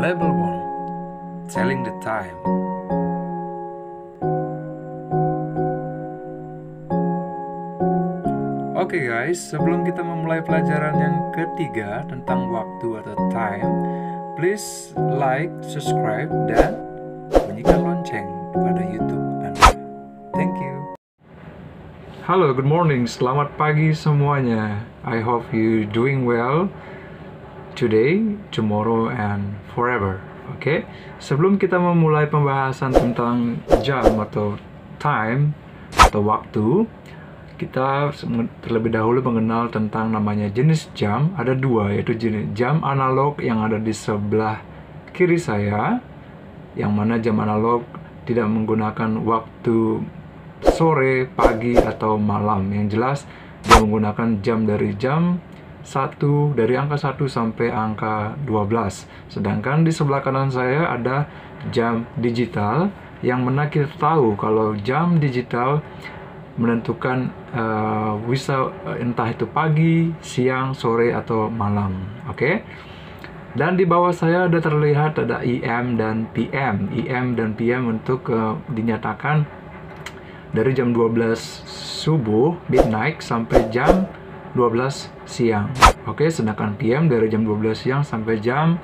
Level 1 Telling the Time Oke okay guys, sebelum kita memulai pelajaran yang ketiga tentang waktu atau time, please like, subscribe, dan bunyikan lonceng pada YouTube Anda. Thank you. Halo, good morning. Selamat pagi semuanya. I hope you doing well today, tomorrow, and forever. Oke, okay? sebelum kita memulai pembahasan tentang jam atau time atau waktu, kita terlebih dahulu mengenal tentang namanya jenis jam. Ada dua, yaitu jenis jam analog yang ada di sebelah kiri saya, yang mana jam analog tidak menggunakan waktu sore, pagi, atau malam. Yang jelas, dia menggunakan jam dari jam 1 dari angka 1 sampai angka 12. Sedangkan di sebelah kanan saya ada jam digital yang mana kita tahu kalau jam digital menentukan uh, bisa eh, entah itu pagi, siang, sore atau malam. Oke. Okay? Dan di bawah saya ada terlihat ada IM dan PM. IM dan PM untuk uh, dinyatakan dari jam 12 subuh midnight sampai jam 12 siang. Oke, sedangkan PM dari jam 12 siang sampai jam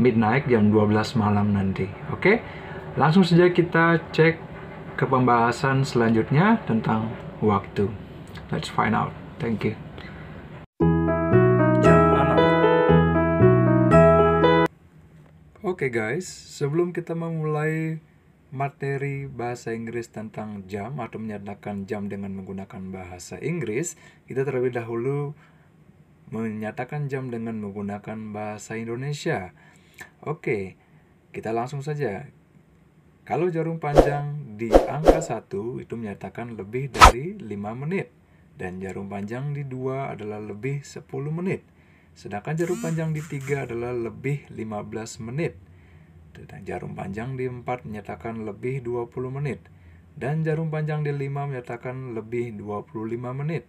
midnight jam 12 malam nanti. Oke. Langsung saja kita cek ke pembahasan selanjutnya tentang waktu. Let's find out. Thank you. Oke okay guys, sebelum kita memulai materi bahasa Inggris tentang jam atau menyatakan jam dengan menggunakan bahasa Inggris, kita terlebih dahulu menyatakan jam dengan menggunakan bahasa Indonesia. Oke, kita langsung saja. Kalau jarum panjang di angka 1 itu menyatakan lebih dari 5 menit dan jarum panjang di 2 adalah lebih 10 menit. Sedangkan jarum panjang di 3 adalah lebih 15 menit. Jarum panjang di 4 menyatakan lebih 20 menit. Dan jarum panjang di 5 menyatakan lebih 25 menit.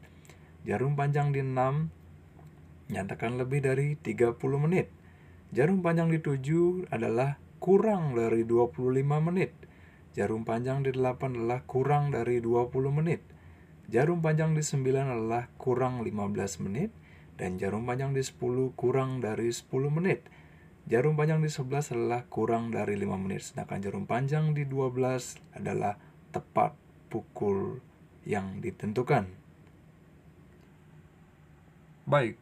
Jarum panjang di 6 menyatakan lebih dari 30 menit. Jarum panjang di 7 adalah kurang dari 25 menit. Jarum panjang di 8 adalah kurang dari 20 menit. Jarum panjang di 9 adalah kurang 15 menit. Dan jarum panjang di 10 kurang dari 10 menit Jarum panjang di 11 adalah kurang dari 5 menit, sedangkan jarum panjang di 12 adalah tepat pukul yang ditentukan. Baik,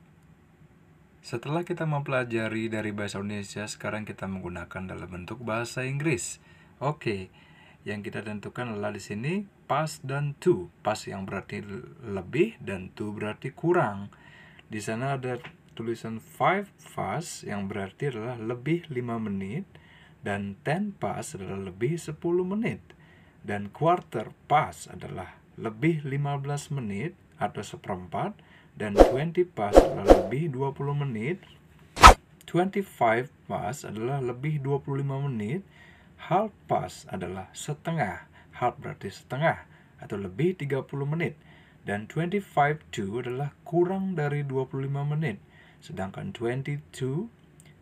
setelah kita mempelajari dari bahasa Indonesia, sekarang kita menggunakan dalam bentuk bahasa Inggris. Oke, yang kita tentukan adalah di sini pas dan to. Pas yang berarti lebih dan to berarti kurang. Di sana ada tulisan 5 fast yang berarti adalah lebih 5 menit dan 10 past adalah lebih 10 menit dan quarter past adalah lebih 15 menit atau seperempat dan 20 past adalah lebih 20 menit 25 past adalah lebih 25 menit half past adalah setengah half berarti setengah atau lebih 30 menit dan 25 to adalah kurang dari 25 menit Sedangkan 22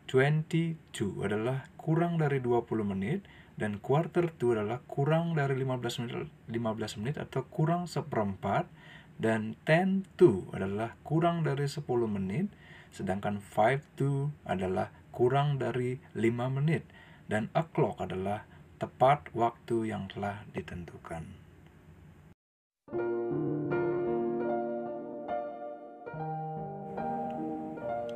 22 adalah kurang dari 20 menit dan quarter to adalah kurang dari 15 menit, 15 menit atau kurang seperempat dan 10 to adalah kurang dari 10 menit sedangkan 5 to adalah kurang dari 5 menit dan o'clock adalah tepat waktu yang telah ditentukan.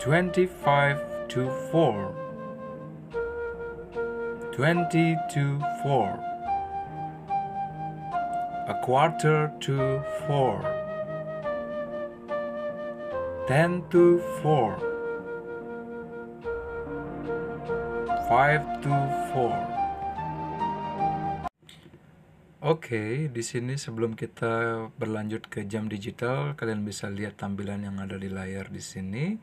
25 to 4 20 to 4 a quarter to 4 10 to 4 5 to 4 Oke, okay, di sini sebelum kita berlanjut ke jam digital, kalian bisa lihat tampilan yang ada di layar di sini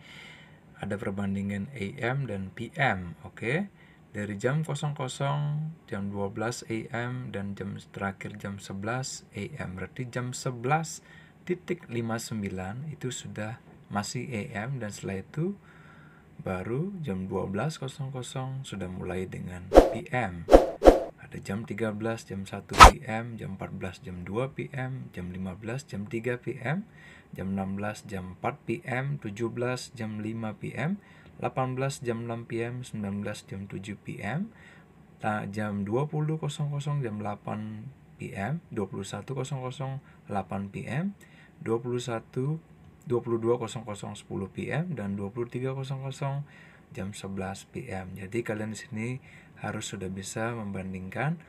ada perbandingan AM dan PM, oke? Okay? Dari jam 00, jam 12 AM, dan jam terakhir jam 11 AM. Berarti jam 11.59 itu sudah masih AM dan setelah itu baru jam 12.00 sudah mulai dengan PM ada jam 13, jam 1 PM, jam 14, jam 2 PM, jam 15, jam 3 PM, jam 16, jam 4 PM, 17, jam 5 PM, 18, jam 6 PM, 19, jam 7 PM, jam 20.00, jam 8 PM, 21.00, 8 PM, 21 22.00 10 PM dan 23.00 jam 11 PM. Jadi kalian di sini harus sudah bisa membandingkan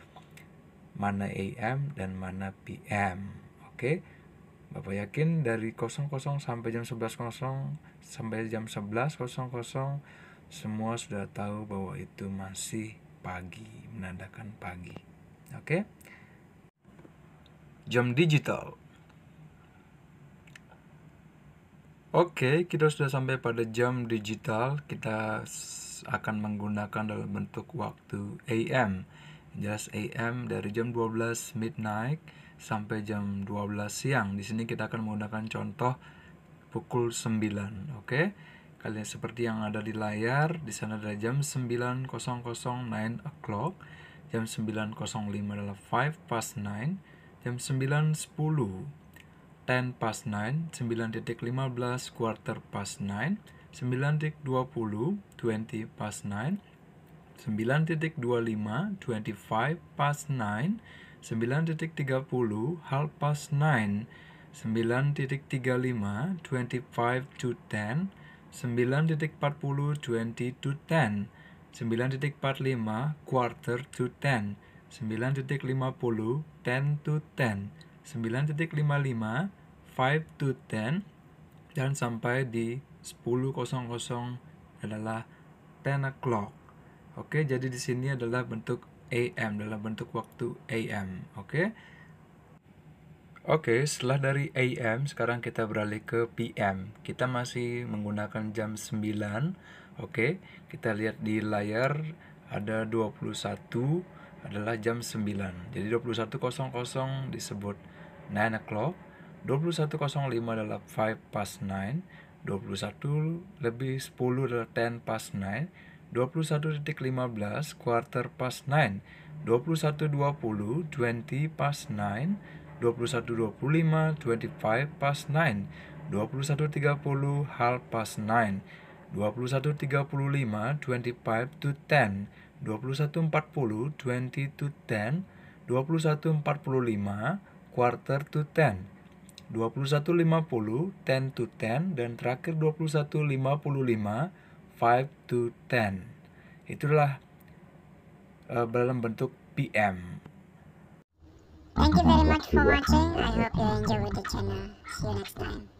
mana AM dan mana PM. Oke. Bapak yakin dari 00 sampai jam 11.00 sampai jam 11.00 semua sudah tahu bahwa itu masih pagi, menandakan pagi. Oke. Jam digital Oke, kita sudah sampai pada jam digital. Kita akan menggunakan dalam bentuk waktu AM. Jelas AM dari jam 12 midnight sampai jam 12 siang. Di sini kita akan menggunakan contoh pukul 9, oke? Okay? Kalian seperti yang ada di layar, di sana ada jam 9.00 9 o'clock, jam 9.05 adalah 5 past 9, jam 9.10 10 past 9, 9.15 quarter past 9, 9.20, 20 past 9, 9.25, 25 past 9, 9.30, half past 9, 9.35, 25 to 10, 9.40, 20 to 10, 9.45, quarter to 10, 9.50, 10 to 10, 9.55 5 to 10 dan sampai di 10.00 adalah 10 o'clock. Oke, jadi di sini adalah bentuk AM dalam bentuk waktu AM, oke? Okay? Oke, okay, setelah dari AM sekarang kita beralih ke PM. Kita masih menggunakan jam 9. Oke, okay, kita lihat di layar ada 21 adalah jam 9. Jadi 21.00 disebut 9 o'clock 21.05 adalah 5 past 9 21 lebih 10 adalah 10 past 9 21.15 quarter past 9 21.20 20 past 9 21.25 25 past 9 21.30 half past 9 21.35 25 to 10 21.40 20 to 10 21.45 quarter to ten. 21.50, 10 to 10, dan terakhir 21.55, 5 to 10. Itulah uh, dalam bentuk PM. Thank you very much for watching. I hope you enjoyed the channel. See you next time.